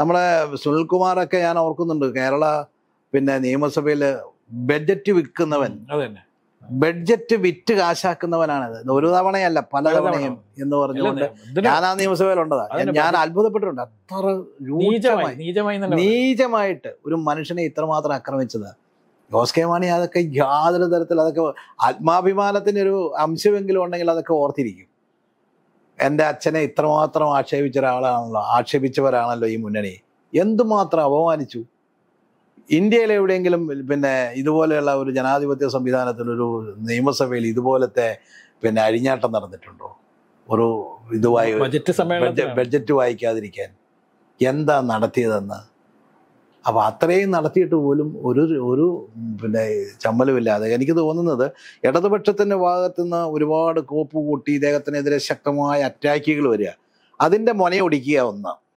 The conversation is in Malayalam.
നമ്മളെ സുനിൽകുമാറൊക്കെ ഞാൻ ഓർക്കുന്നുണ്ട് കേരള പിന്നെ നിയമസഭയിൽ ബഡ്ജറ്റ് വിൽക്കുന്നവൻ ബഡ്ജറ്റ് വിറ്റ് കാശാക്കുന്നവനാണത് ഒരു തവണയല്ല പല തവണയും എന്ന് പറഞ്ഞുകൊണ്ട് ഞാൻ ആ നിയമസഭയിൽ ഞാൻ അത്ഭുതപ്പെട്ടിട്ടുണ്ട് അത്ര നീചമായിട്ട് ഒരു മനുഷ്യനെ ഇത്രമാത്രം ആക്രമിച്ചത് ജോസ് കെ മാണി അതൊക്കെ യാതൊരു തരത്തിൽ അതൊക്കെ ആത്മാഭിമാനത്തിന്റെ ഒരു അംശമെങ്കിലും ഉണ്ടെങ്കിൽ അതൊക്കെ ഓർത്തിരിക്കും എൻ്റെ അച്ഛനെ ഇത്രമാത്രം ആക്ഷേപിച്ച ഒരാളാണല്ലോ ആക്ഷേപിച്ചവരാണല്ലോ ഈ മുന്നണി എന്തുമാത്രം അപമാനിച്ചു ഇന്ത്യയിൽ എവിടെയെങ്കിലും പിന്നെ ഇതുപോലെയുള്ള ഒരു ജനാധിപത്യ സംവിധാനത്തിലൊരു നിയമസഭയിൽ ഇതുപോലത്തെ പിന്നെ അഴിഞ്ഞാട്ടം നടന്നിട്ടുണ്ടോ ഒരു ഇതുമായി ബഡ്ജറ്റ് വായിക്കാതിരിക്കാൻ എന്താ നടത്തിയതെന്ന് അപ്പോൾ അത്രയും നടത്തിയിട്ട് പോലും ഒരു ഒരു പിന്നെ ചമ്മലുമില്ലാതെ എനിക്ക് തോന്നുന്നത് ഇടതുപക്ഷത്തിൻ്റെ ഭാഗത്തു നിന്ന് ഒരുപാട് കോപ്പ് കൂട്ടി ഇദ്ദേഹത്തിനെതിരെ ശക്തമായ അറ്റാക്കുകൾ വരിക അതിൻ്റെ മൊനയൊടിക്കുക ഒന്ന്